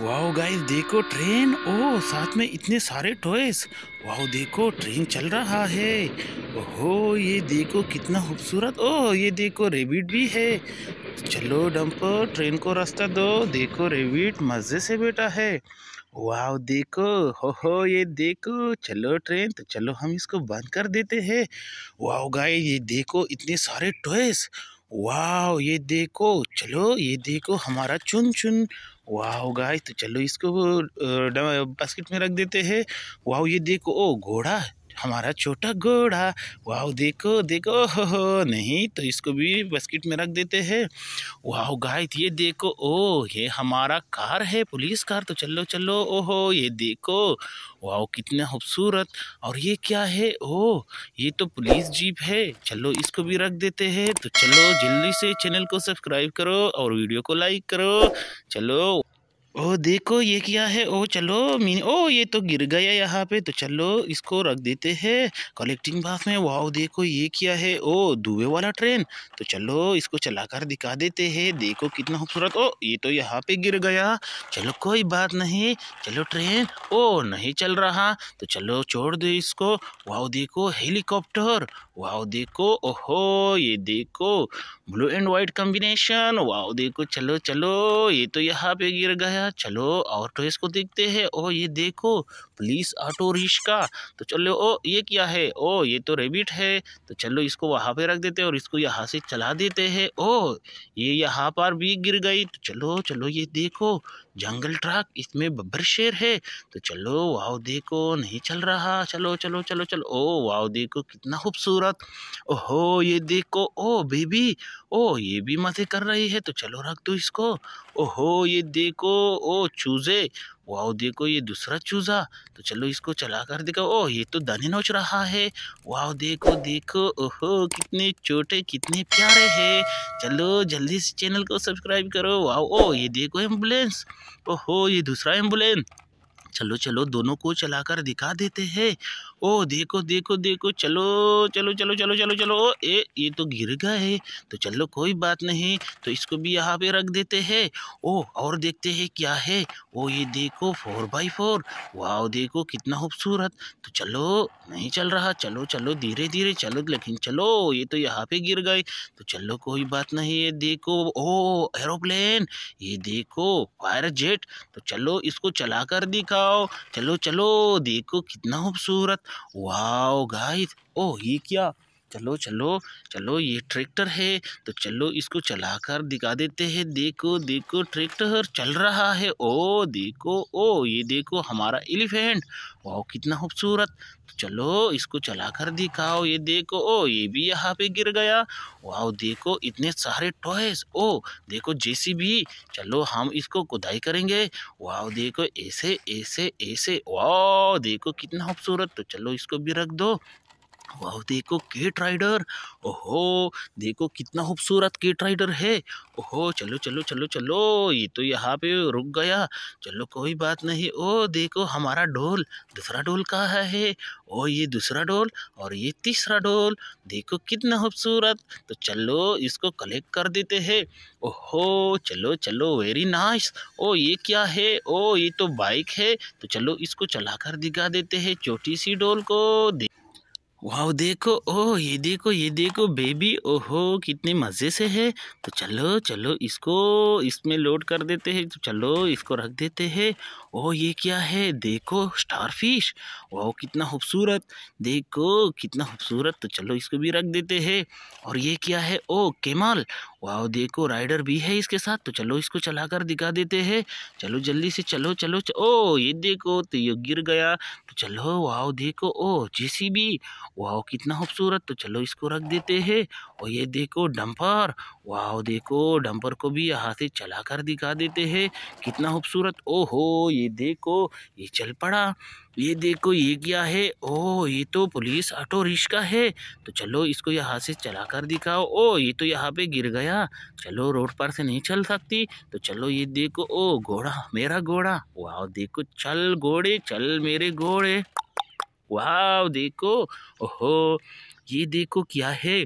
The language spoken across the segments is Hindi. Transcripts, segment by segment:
वाओ गाइस देखो ट्रेन ओ साथ में इतने सारे टॉयस वाओ देखो ट्रेन चल रहा है ओहो ये देखो कितना खूबसूरत ओ ये देखो रेबिट भी है चलो डंपर ट्रेन को रास्ता दो देखो रेबिट मज़े से बैठा है वाओ देखो हो हो ये देखो चलो ट्रेन तो चलो हम इसको बंद कर देते हैं वाओ गाइस ये देखो इतने सारे टॉयस वाओ ये देखो चलो ये देखो हमारा चुन चुन वाह होगा तो चलो इसको बास्केट में रख देते हैं वाह ये देखो ओ घोड़ा हमारा छोटा घोड़ा वाह देखो देखो हो हो नहीं तो इसको भी बस्किट में रख देते हैं वाह गाय ये देखो ओ ये हमारा कार है पुलिस कार तो चलो चलो ओहो ये देखो वाह कितना खूबसूरत और ये क्या है ओ ये तो पुलिस जीप है चलो इसको भी रख देते हैं तो चलो जल्दी से चैनल को सब्सक्राइब करो और वीडियो को लाइक करो चलो ओ देखो ये क्या है ओ चलो मीन ओ ये तो गिर गया यहाँ पे तो चलो इसको रख देते हैं कलेक्टिंग बास में वाओ देखो ये क्या है ओ दुबे वाला ट्रेन तो चलो इसको चलाकर दिखा देते हैं देखो कितना खूबसूरत ओ ये तो यहाँ पे गिर गया चलो कोई बात नहीं चलो ट्रेन ओ नहीं चल रहा तो चलो छोड़ दो इसको वाओ देखो हेलीकॉप्टर वाओ देखो ओहो ये देखो blue and white combination wow देखो चलो चलो ये तो यहाँ पे गिर गया गया चलो ऑटो इसको देखते हैं ओ ये देखो पुलिस ऑटो रिक्शा तो चलो ओ ये क्या है ओ ये तो रेबिट है तो चलो इसको वहाँ पे रख देते हैं और इसको यहाँ से चला देते हैं ओ ये यहाँ पर भी गिर गई तो चलो चलो ये देखो जंगल ट्रक इसमें बब्बर शेर है तो चलो वाओ देखो नहीं चल रहा चलो चलो चलो चलो ओ वाओ देखो कितना खूबसूरत ओहो ये देखो ओ बेबी ओ ये भी मज़े कर रही है तो चलो रख दो इसको ओहो ये देखो ओ चूज़े वाओ देखो ये दूसरा चूज़ा तो चलो इसको चला कर देखो ओह ये तो दाने नोच रहा है वाओ देखो देखो ओहो कितने छोटे कितने प्यारे हैं चलो जल्दी से चैनल को सब्सक्राइब करो वाओ ओ ये देखो एम्बुलेंस ओहो ये दूसरा एम्बुलेंस चलो चलो दोनों को चलाकर दिखा देते हैं ओ देखो देखो देखो चलो चलो चलो चलो चलो चलो ओ ए ये तो गिर गया है तो चलो कोई बात नहीं तो इसको भी यहाँ पे रख देते हैं ओ और देखते हैं क्या है ओ ये देखो फोर बाई फोर वाह देखो कितना खूबसूरत तो चलो नहीं चल रहा चलो चलो धीरे धीरे चलो लेकिन चलो ये तो यहाँ पे गिर गए तो चलो कोई बात नहीं ये देखो ओ एरोप्लेन ये देखो फायर जेट तो चलो इसको चला कर दिखाओ चलो चलो देखो कितना खूबसूरत वाओ गाइस ओ ये क्या चलो चलो चलो ये ट्रैक्टर है तो चलो इसको चलाकर दिखा देते हैं देखो देखो ट्रैक्टर चल रहा है ओ देखो ओ ये देखो हमारा एलिफेंट ओ कितना खूबसूरत तो चलो इसको चलाकर दिखाओ ये देखो ओ ये भी यहाँ पे गिर गया वाह देखो इतने सारे टॉयस ओ देखो जैसी भी चलो हम इसको खुदाई करेंगे वाह देखो ऐसे ऐसे ऐसे वाह देखो कितना खूबसूरत तो चलो इसको भी रख दो वाह देखो केट राइडर ओहो देखो कितना खूबसूरत केट राइडर है ओहो चलो चलो चलो चलो ये तो यहाँ पे रुक गया चलो कोई बात नहीं ओ देखो हमारा ढोल दूसरा ढोल कहाँ है ओ ये दूसरा ढोल और ये तीसरा ढोल देखो कितना खूबसूरत तो चलो इसको कलेक्ट कर देते हैं ओहो चलो चलो वेरी नाइस ओ ये क्या है ओ ये तो बाइक है तो चलो इसको चला कर दिखा देते हैं छोटी सी डोल को वाह देखो ओह ये देखो ये देखो बेबी ओहो कितने मज़े से है तो चलो चलो इसको इसमें लोड कर देते हैं तो चलो इसको रख देते हैं ओह ये क्या है देखो स्टारफिश वाह कितना खूबसूरत देखो कितना खूबसूरत तो चलो इसको भी रख देते हैं और ये क्या है ओह केमाल वाह देखो राइडर भी है इसके साथ तो चलो इसको चला कर दिखा देते हैं चलो जल्दी से चलो चलो च... ओ ये देखो तो ये गिर गया तो चलो वाह देखो ओ जैसी भी वाह कितना खूबसूरत तो चलो इसको रख देते हैं और ये देखो डंपर वाह देखो डंपर को भी यहाँ से चला कर दिखा देते हैं कितना खूबसूरत ओहो ये देखो ये चल पड़ा ये देखो ये क्या है ओ ये तो पुलिस ऑटो रिक्शा है तो चलो इसको यहाँ से चला कर दिखाओ ओ ये तो यहाँ पे गिर गया चलो रोड पर से नहीं चल सकती तो चलो ये देखो ओ घोड़ा मेरा घोड़ा वाह देखो चल घोड़े चल मेरे घोड़े वाह देखो ओहो ये देखो क्या है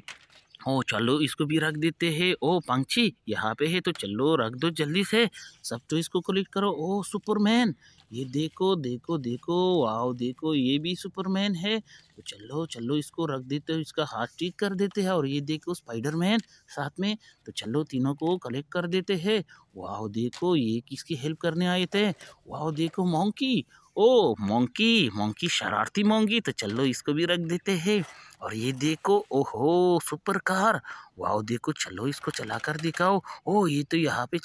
ओ चलो इसको भी रख देते हैं ओ पंक्षी यहाँ पे है तो चलो रख दो जल्दी से सब तो इसको कलेक्ट करो ओ सुपरमैन ये देखो देखो देखो वाओ देखो ये भी सुपरमैन है तो चलो चलो इसको रख देते हो इसका हाथ ठीक कर देते हैं और ये देखो स्पाइडरमैन साथ में तो चलो तीनों को कलेक्ट कर देते हैं वाओ देखो ये किसकी हेल्प करने आए थे वाओ देखो मोंकी ओ मोंकी मोंकी शरारती मोंगी तो चलो इसको भी रख देते हैं और ये देखो ओहो सुपर कार वाओ देखो चलो इसको चला कर दिखाओ ओ ये तो यहाँ पे